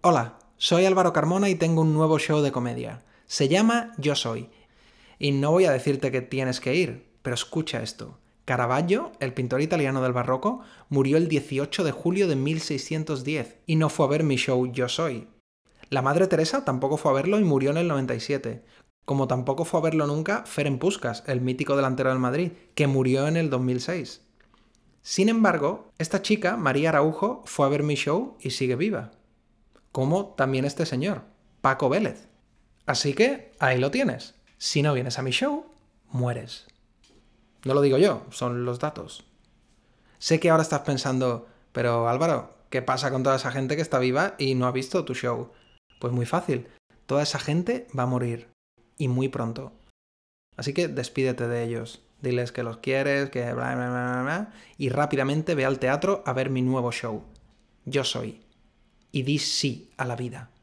Hola, soy Álvaro Carmona y tengo un nuevo show de comedia. Se llama Yo Soy. Y no voy a decirte que tienes que ir, pero escucha esto. Caravaggio, el pintor italiano del barroco, murió el 18 de julio de 1610 y no fue a ver mi show Yo Soy. La Madre Teresa tampoco fue a verlo y murió en el 97, como tampoco fue a verlo nunca Ferenc Puskas, el mítico delantero del Madrid, que murió en el 2006. Sin embargo, esta chica, María Araujo, fue a ver mi show y sigue viva como también este señor, Paco Vélez. Así que ahí lo tienes. Si no vienes a mi show, mueres. No lo digo yo, son los datos. Sé que ahora estás pensando, pero Álvaro, ¿qué pasa con toda esa gente que está viva y no ha visto tu show? Pues muy fácil, toda esa gente va a morir, y muy pronto. Así que despídete de ellos, diles que los quieres, que bla, bla, bla, bla, y rápidamente ve al teatro a ver mi nuevo show. Yo soy y di sí a la vida.